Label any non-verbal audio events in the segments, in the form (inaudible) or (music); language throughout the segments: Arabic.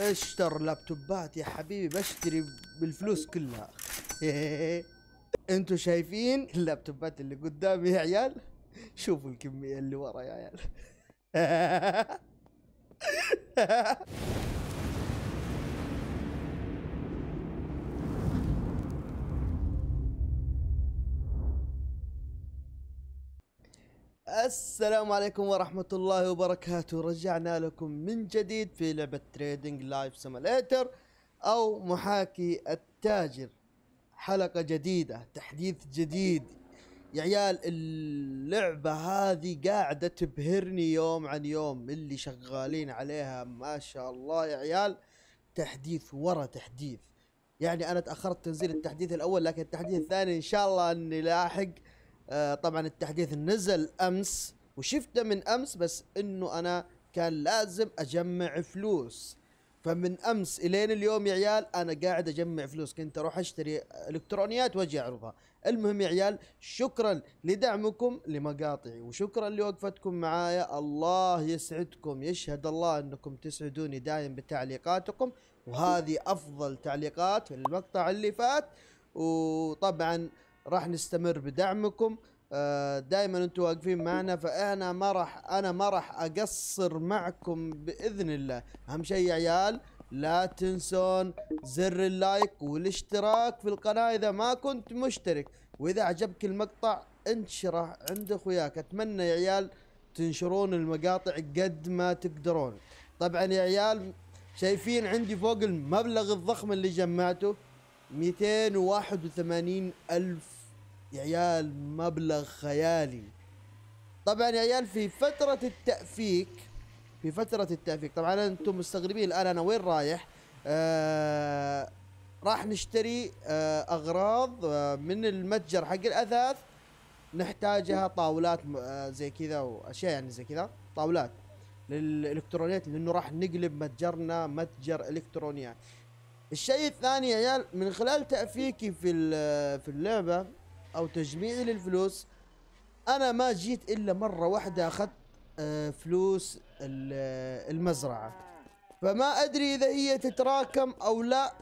اشتر لابتوبات يا حبيبي بشتري بالفلوس كلها (laughs) انتوا شايفين اللابتوبات اللي قدامي يا عيال شوفوا الكمية اللي ورا يا عيال (laughs) السلام عليكم ورحمة الله وبركاته رجعنا لكم من جديد في لعبة تريدنج لايف سيميليتر أو محاكي التاجر حلقة جديدة تحديث جديد يا عيال اللعبة هذه قاعدة تبهرني يوم عن يوم اللي شغالين عليها ما شاء الله يا عيال تحديث ورا تحديث يعني أنا تأخرت تنزيل التحديث الأول لكن التحديث الثاني إن شاء الله أني لاحق آه، طبعا التحديث نزل امس وشفته من امس بس انه انا كان لازم اجمع فلوس فمن امس الين اليوم يا عيال انا قاعد اجمع فلوس كنت اروح اشتري الكترونيات واجي اعرضها المهم يا عيال شكرا لدعمكم لمقاطعي وشكرا لوقفتكم معايا الله يسعدكم يشهد الله انكم تسعدوني دايم بتعليقاتكم وهذه افضل تعليقات في المقطع اللي فات وطبعا راح نستمر بدعمكم آه، دائما انتم واقفين معنا فانا ما راح انا ما راح اقصر معكم باذن الله اهم شيء يا عيال لا تنسون زر اللايك والاشتراك في القناه اذا ما كنت مشترك واذا عجبك المقطع انشره عند اخوياك اتمنى يا عيال تنشرون المقاطع قد ما تقدرون طبعا يا عيال شايفين عندي فوق المبلغ الضخم اللي جمعته 281 ألف يا عيال مبلغ خيالي طبعا يا عيال في فترة التأفيك في فترة التأفيك طبعا انتم مستغربين الان انا وين رايح آه راح نشتري آه اغراض آه من المتجر حق الاثاث نحتاجها طاولات آه، زي كذا واشياء يعني زي كذا طاولات للالكترونيات لانه راح نقلب متجرنا متجر الكترونيات يعني. الشيء الثاني يا عيال من خلال تأفيكي في آه، في اللعبة او تجميعي للفلوس انا ما جيت الا مره واحده اخذت آه، فلوس آه، المزرعه فما ادري اذا هي تتراكم او لا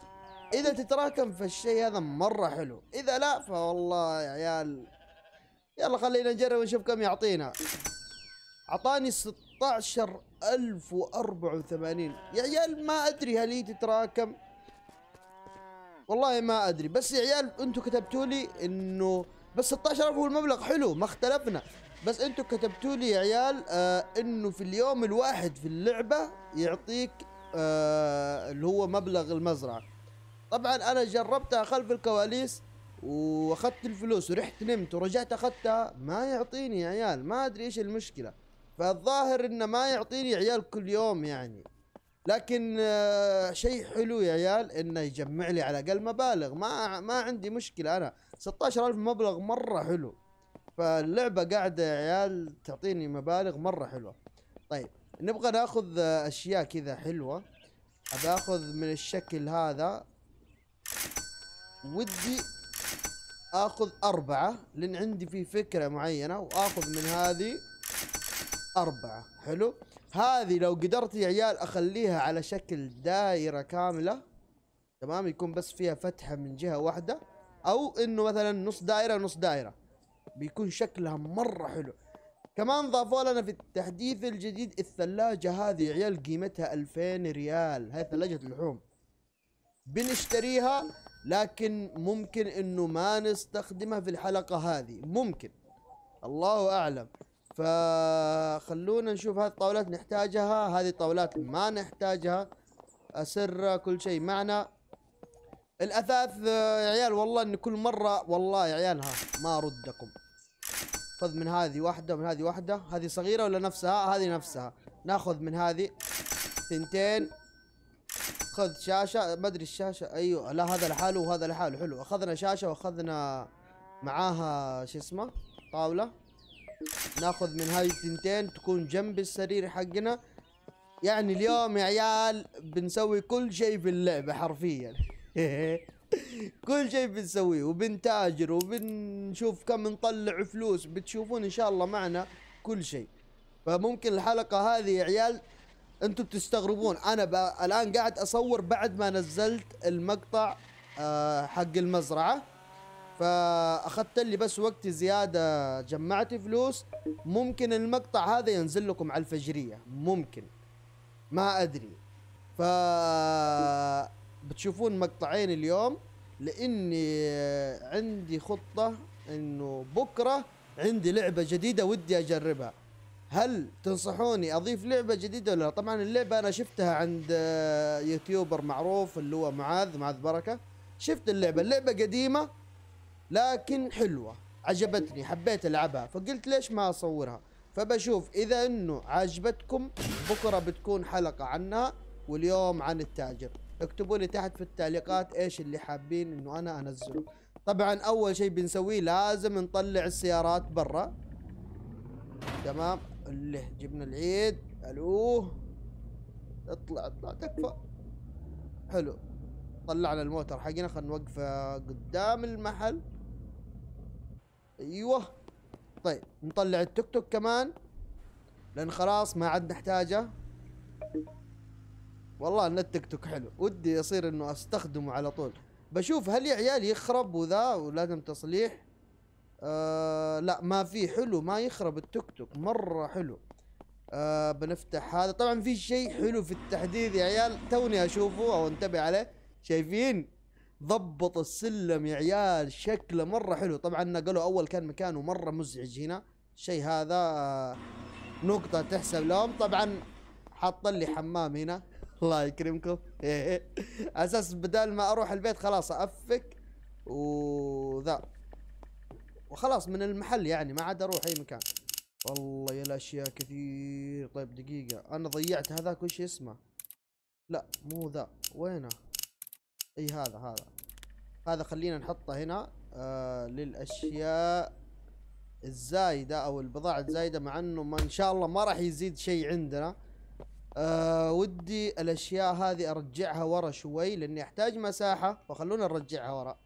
اذا تتراكم فالشيء هذا مره حلو اذا لا فوالله يا عيال يلا خلينا نجرب ونشوف كم يعطينا اعطاني 16084 يا عيال ما ادري هل هي تتراكم والله ما ادري بس يا عيال انتم كتبتوا لي انه بس 16000 هو المبلغ حلو ما اختلفنا بس انتم كتبتوا لي يا عيال آه انه في اليوم الواحد في اللعبه يعطيك آه اللي هو مبلغ المزرعه طبعا انا جربتها خلف الكواليس واخذت الفلوس ورحت نمت ورجعت اخذتها ما يعطيني يا عيال ما ادري ايش المشكله فالظاهر انه ما يعطيني عيال كل يوم يعني لكن آه، شيء حلو يا عيال انه يجمع لي على الاقل مبالغ ما ما عندي مشكله انا 16000 مبلغ مره حلو فاللعبه قاعده يا عيال تعطيني مبالغ مره حلوه طيب نبغى ناخذ آه، اشياء كذا حلوه اخذ من الشكل هذا ودي اخذ اربعة لان عندي في فكرة معينة واخذ من هذه اربعة حلو هذه لو قدرت يا عيال اخليها على شكل دائره كامله تمام يكون بس فيها فتحه من جهه واحده او انه مثلا نص دائره نص دائره بيكون شكلها مره حلو كمان ضافوا لنا في التحديث الجديد الثلاجه هذه يا عيال قيمتها 2000 ريال هاي ثلاجه اللحوم بنشتريها لكن ممكن انه ما نستخدمها في الحلقه هذه ممكن الله اعلم فخلونا نشوف هذه الطاولات نحتاجها هذه الطاولات ما نحتاجها اسر كل شيء معنا الاثاث يا عيال والله ان كل مره والله يا عيال ها ما اردكم خذ من هذه واحده ومن هذه واحده هذه صغيره ولا نفسها هذه نفسها ناخذ من هذه ثنتين خذ شاشه ما ادري الشاشه ايوه لا هذا لحاله وهذا لحاله حلو اخذنا شاشه واخذنا معاها شو اسمه طاوله ناخذ من هاي الثنتين تكون جنب السرير حقنا يعني اليوم يا عيال بنسوي كل شيء في اللعبة حرفيا (laughs) كل شيء بنسويه وبنتاجر وبنشوف كم نطلع فلوس بتشوفون ان شاء الله معنا كل شيء فممكن الحلقة هذه يا عيال انتم بتستغربون انا الان قاعد اصور بعد ما نزلت المقطع آه، حق المزرعة فاخذت لي بس وقت زياده جمعت فلوس ممكن المقطع هذا ينزل لكم على الفجريه ممكن ما ادري ف بتشوفون مقطعين اليوم لاني عندي خطه انه بكره عندي لعبه جديده ودي اجربها هل تنصحوني اضيف لعبه جديده ولا طبعا اللعبه انا شفتها عند يوتيوبر معروف اللي هو معاذ معاذ بركه شفت اللعبه اللعبه قديمه لكن حلوة عجبتني حبيت ألعبها فقلت ليش ما أصورها فبشوف إذا أنه عجبتكم بكرة بتكون حلقة عنها واليوم عن التاجر اكتبوا لي تحت في التعليقات ايش اللي حابين انه انا انزله طبعا اول شيء بنسويه لازم نطلع السيارات برا تمام اللي جبنا العيد الوه اطلع اطلع تكفى حلو طلعنا الموتر حقنا خلينا نوقفه قدام المحل ايوه طيب نطلع التوك توك كمان لان خلاص ما عاد نحتاجه والله ان التيك توك حلو ودي يصير انه استخدمه على طول بشوف هل يا عيال يخرب وذا ولازم تصليح آه لا ما في حلو ما يخرب التوك توك مره حلو آه بنفتح هذا طبعا في شيء حلو في التحديث يا عيال توني اشوفه او انتبه عليه شايفين ضبط السلم يا عيال شكله مره حلو طبعا نقلوا اول كان مكانه مره مزعج هنا شيء هذا نقطه تحسب لهم طبعا حط لي حمام هنا (laughs) الله يكرمكم إيه. اساس بدل ما اروح البيت خلاص افك وذا وخلاص من المحل يعني ما عاد اروح اي مكان والله يا الاشياء كثير طيب دقيقه انا ضيعت هذاك وش اسمه لا مو ذا وينه اي هذا هذا هذا خلينا نحطه هنا آه للاشياء الزايده او البضاعه الزايده مع انه ما ان شاء الله ما راح يزيد شيء عندنا آه ودي الاشياء هذه ارجعها ورا شوي لاني احتاج مساحه فخلونا نرجعها ورا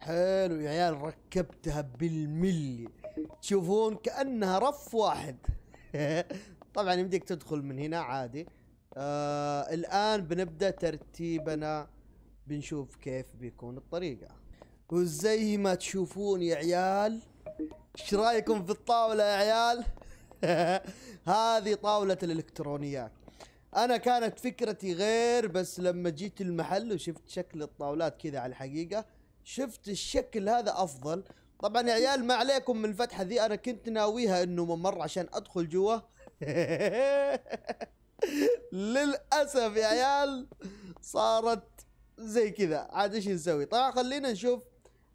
حلو يا عيال ركبتها بالملي تشوفون كانها رف واحد (laughs) طبعا يمديك تدخل من هنا عادي آه الان بنبدا ترتيبنا بنشوف كيف بيكون الطريقة وزي ما تشوفون يا عيال ايش رايكم في الطاولة يا عيال (laughs) هذه طاولة الالكترونيات انا كانت فكرتي غير بس لما جيت المحل وشفت شكل الطاولات كذا على الحقيقة شفت الشكل هذا افضل طبعا يا عيال ما عليكم من الفتحة ذي انا كنت ناويها انه ممر عشان ادخل جوا (laughs) للاسف يا عيال صارت زي كذا عاد ايش نسوي طبعا خلينا نشوف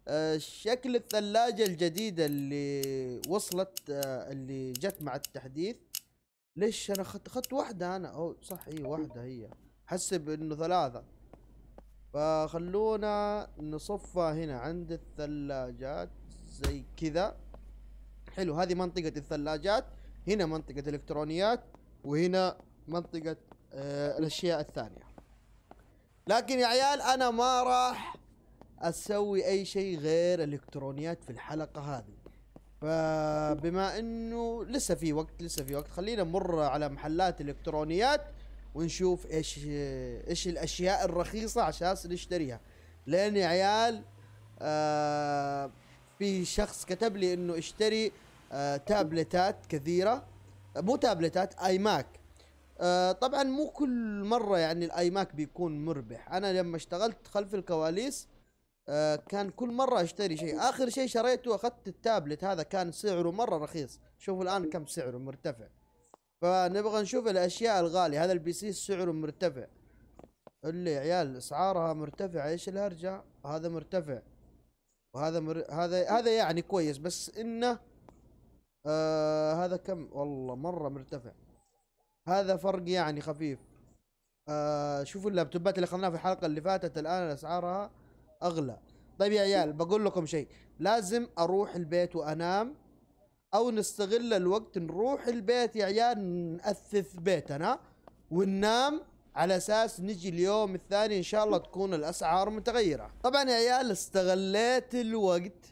آه، شكل الثلاجة الجديدة اللي وصلت آه، اللي جت مع التحديث ليش انا اخذت اخذت واحدة انا او صح هي واحدة هي حسب انه ثلاثة فخلونا نصفها هنا عند الثلاجات زي كذا حلو هذه منطقة الثلاجات هنا منطقة الالكترونيات وهنا منطقة آه، الاشياء الثانية لكن يا عيال انا ما راح اسوي اي شيء غير الكترونيات في الحلقه هذه فبما انه لسه في وقت لسه في وقت خلينا نمر على محلات الالكترونيات ونشوف ايش ايش الاشياء الرخيصه عشان نشتريها لان يا عيال آه في شخص كتب لي انه اشتري آه تابلتات كثيره مو تابلتات اي ماك آه، طبعا مو كل مره يعني الاي ماك بيكون مربح انا لما اشتغلت خلف الكواليس آه، كان كل مره اشتري شيء اخر شيء شريته اخذت التابلت هذا كان سعره مره رخيص شوفوا الان كم سعره مرتفع فنبغى نشوف الاشياء الغاليه هذا البي سي سعره مرتفع اللي عيال اسعارها مرتفعه ايش الهرجه هذا مرتفع وهذا مر... هذا هذا يعني كويس بس انه آه هذا كم والله مره مرتفع هذا فرق يعني خفيف آه شوفوا اللابتوبات اللي اخذناها في الحلقه اللي فاتت الان اسعارها اغلى طيب يا عيال بقول لكم شيء لازم اروح البيت وانام او نستغل الوقت نروح البيت يا عيال ناثث بيتنا وننام على اساس نجي اليوم الثاني ان شاء الله تكون الاسعار متغيره طبعا يا عيال استغليت الوقت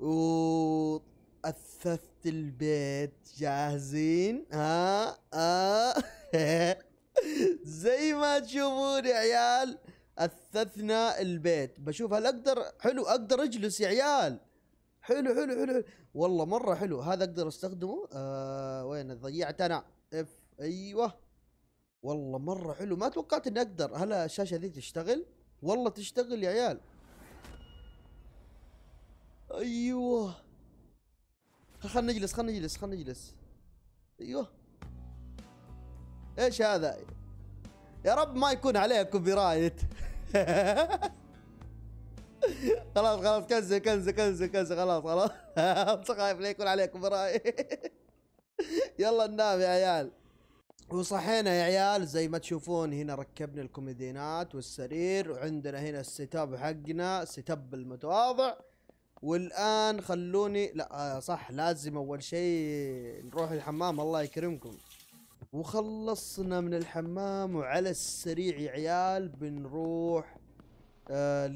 و اثثت البيت جاهزين ها آه. (laughs) زي ما تشوفون يا عيال اثثنا البيت بشوف هل اقدر حلو اقدر اجلس يا عيال حلو حلو حلو, والله مره حلو هذا اقدر استخدمه آه وين ضيعت انا اف ايوه والله مره حلو ما توقعت اني اقدر هلا الشاشه ذي تشتغل والله تشتغل يا عيال ايوه خلنا نجلس خلنا نجلس خلنا نجلس ايوه ايش هذا يا رب ما يكون عليه كوبي رايت خلاص خلاص كنزه كنزه كنزه كنزه خلاص خلاص (laughs) خايف لا يكون عليه كوبي رايت يلا ننام يا عيال وصحينا يا عيال زي ما تشوفون هنا ركبنا الكوميدينات والسرير وعندنا هنا السيت اب حقنا سيت اب المتواضع والان خلوني لا آه، صح لازم اول شيء نروح الحمام الله يكرمكم وخلصنا من الحمام وعلى السريع يا عيال بنروح آه،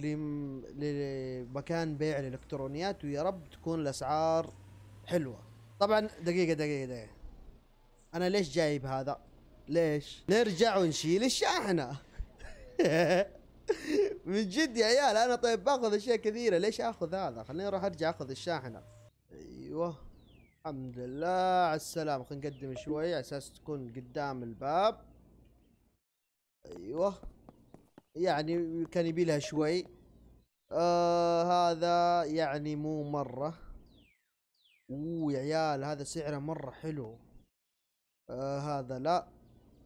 لمكان بيع الالكترونيات ويا رب تكون الاسعار حلوه طبعا دقيقه دقيقه دقيقه انا ليش جايب هذا ليش نرجع ونشيل الشاحنه (laughs) من جد يا عيال انا طيب باخذ اشياء كثيره ليش اخذ هذا خليني اروح ارجع اخذ الشاحنه ايوه الحمد لله على السلامه خلينا نقدم شوي على اساس تكون قدام الباب ايوه يعني كان يبي لها شوي آه هذا يعني مو مره اوه يا عيال هذا سعره مره حلو آه هذا لا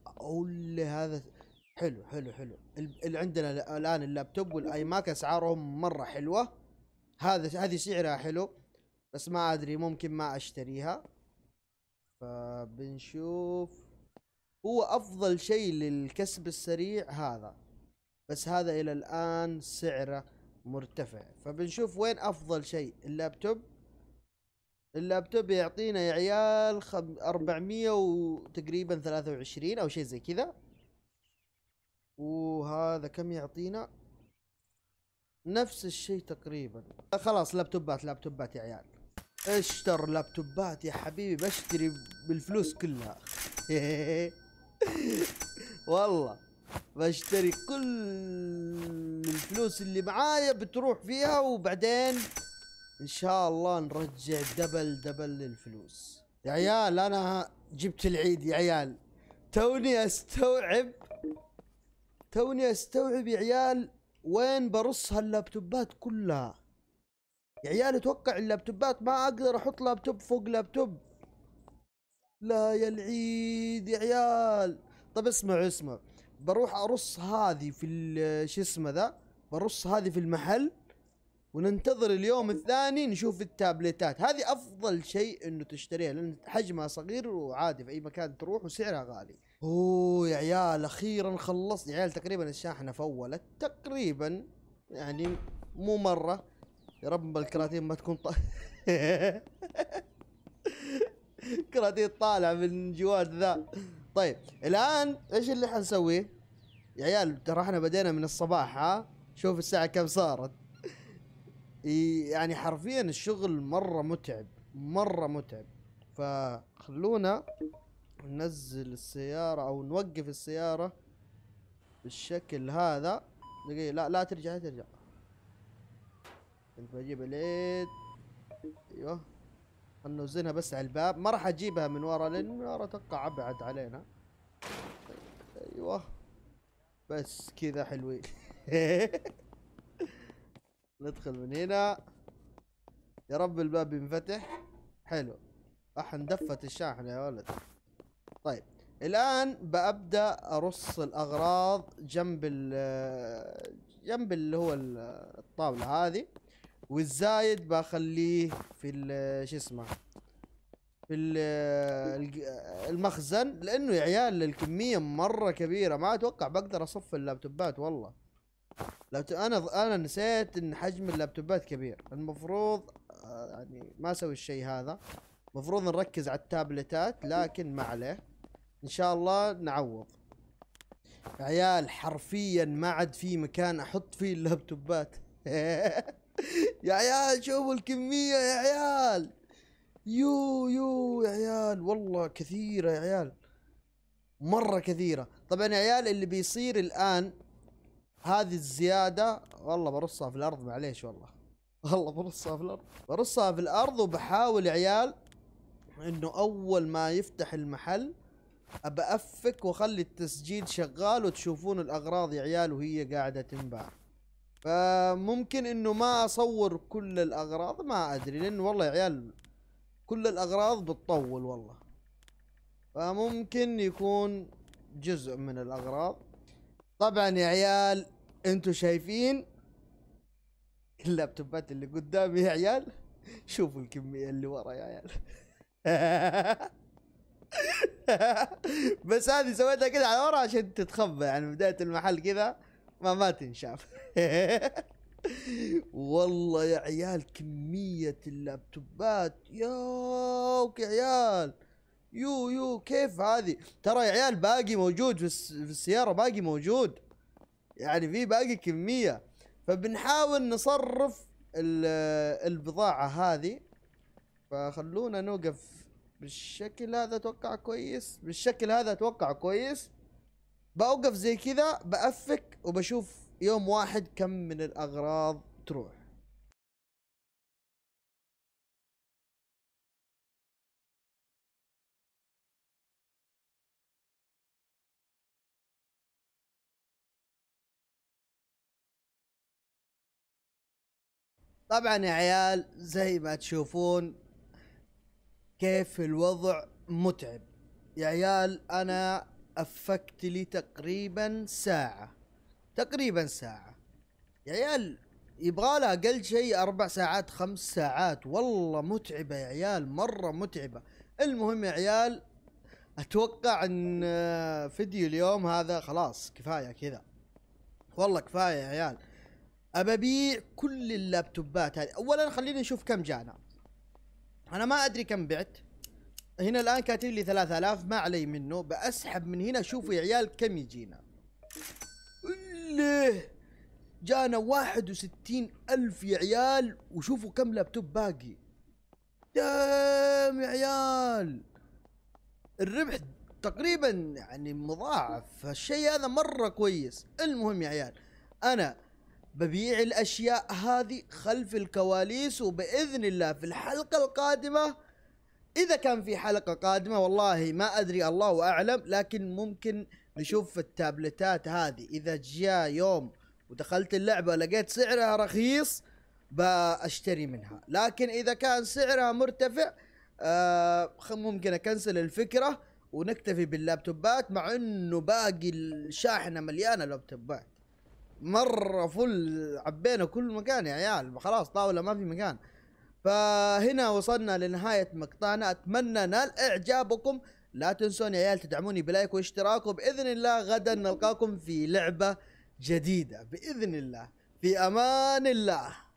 اقول هذا حلو حلو حلو اللي عندنا الان اللابتوب والاي ماك اسعارهم مره حلوه هذا هذه سعرها حلو بس ما ادري ممكن ما اشتريها فبنشوف هو افضل شيء للكسب السريع هذا بس هذا الى الان سعره مرتفع فبنشوف وين افضل شيء اللابتوب اللابتوب يعطينا يا عيال 400 وتقريبا 23 او شيء زي كذا وهذا كم يعطينا نفس الشيء تقريبا خلاص لابتوبات لابتوبات يا عيال اشتر لابتوبات يا حبيبي بشتري بالفلوس كلها (laughs) والله بشتري كل الفلوس اللي معايا بتروح فيها وبعدين ان شاء الله نرجع دبل دبل الفلوس يا عيال انا جبت العيد يا عيال توني استوعب توني استوعب يا عيال وين برص هاللابتوبات كلها يا عيال اتوقع اللابتوبات ما اقدر احط لابتوب فوق لابتوب لا يا العيد يا عيال طب اسمع اسمع بروح ارص هذه في شو اسمه ذا برص هذه في المحل وننتظر اليوم الثاني نشوف التابلتات هذه افضل شيء انه تشتريها لان حجمها صغير وعادي في اي مكان تروح وسعرها غالي اوه يا عيال اخيرا خلصت يا عيال تقريبا الشاحنه فولت تقريبا يعني مو مره يا رب الكراتين ما تكون ط... (laughs) كراتين طالع من جوال ذا طيب الان ايش اللي حنسويه يا عيال ترى احنا بدينا من الصباح ها شوف الساعه كم صارت يعني حرفيا الشغل مرة متعب مرة متعب فخلونا ننزل السيارة او نوقف السيارة بالشكل هذا دقيقة لا لا ترجع لا ترجع كنت بجيب العيد ايوه نوزنها بس على الباب ما راح اجيبها من ورا لان من ورا اتوقع ابعد علينا ايوه بس كذا حلوين (laughs) ندخل من هنا يا رب الباب ينفتح حلو راح اندفت الشاحنة يا ولد طيب الان بابدا ارص الاغراض جنب ال جنب اللي هو الطاوله هذه والزايد بخليه في شو اسمه في المخزن لانه يا عيال الكميه مره كبيره ما اتوقع بقدر اصف اللابتوبات والله لو انا انا نسيت ان حجم اللابتوبات كبير المفروض آه، يعني ما اسوي الشيء هذا المفروض نركز على التابلتات لكن ما عليه ان شاء الله نعوض عيال حرفيا ما عاد في مكان احط فيه اللابتوبات (laughs) يا عيال شوفوا الكمية يا عيال يو يو يا عيال والله كثيرة يا عيال مرة كثيرة طبعا يا عيال اللي بيصير الآن هذه الزيادة والله برصها في الأرض معليش والله (laughs) والله برصها في الأرض برصها في الأرض وبحاول يا عيال إنه أول ما يفتح المحل أبى أفك وأخلي التسجيل شغال وتشوفون الأغراض يا عيال وهي قاعدة تنباع فممكن إنه ما أصور كل الأغراض ما أدري لأن والله يا عيال كل الأغراض بتطول والله فممكن يكون جزء من الأغراض طبعا يا عيال انتم شايفين اللابتوبات اللي قدامي يا عيال شوفوا الكمية اللي ورا يا عيال (laughs) بس هذه سويتها كذا على ورا عشان تتخبى يعني بداية المحل كذا ما ما تنشاف (laughs) والله يا عيال كمية اللابتوبات يا عيال يو يو كيف هذه ترى يا عيال باقي موجود في, السياره باقي موجود يعني في باقي كميه فبنحاول نصرف البضاعه هذه فخلونا نوقف بالشكل هذا اتوقع كويس بالشكل هذا اتوقع كويس بوقف زي كذا بافك وبشوف يوم واحد كم من الاغراض تروح طبعا يا عيال زي ما تشوفون كيف الوضع متعب يا عيال انا افكت لي تقريبا ساعة تقريبا ساعة يا عيال يبغى لها اقل شيء اربع ساعات خمس ساعات والله متعبة يا عيال مرة متعبة المهم يا عيال اتوقع ان فيديو اليوم هذا خلاص كفاية كذا والله كفاية يا عيال ابى ابيع كل اللابتوبات هذه اولا خلينا نشوف كم جانا انا ما ادري كم بعت هنا الان كاتب لي 3000 ما علي منه بسحب من هنا شوفوا يا عيال كم يجينا ليه جانا 61000 يا عيال وشوفوا كم لابتوب باقي دام يا عيال الربح تقريبا يعني مضاعف هالشيء هذا مرة كويس المهم يا عيال أنا ببيع الأشياء هذه خلف الكواليس وبإذن الله في الحلقة القادمة إذا كان في حلقة قادمة والله ما أدري الله أعلم لكن ممكن نشوف التابلتات هذه إذا جاء يوم ودخلت اللعبة لقيت سعرها رخيص بأشتري منها لكن إذا كان سعرها مرتفع آه ممكن أكنسل الفكرة ونكتفي باللابتوبات مع أنه باقي الشاحنة مليانة لابتوبات مره فل عبينا كل مكان يا عيال خلاص طاوله ما في مكان فهنا وصلنا لنهايه مقطعنا اتمنى نال اعجابكم لا تنسون يا عيال تدعموني بلايك واشتراك وباذن الله غدا نلقاكم في لعبه جديده باذن الله في امان الله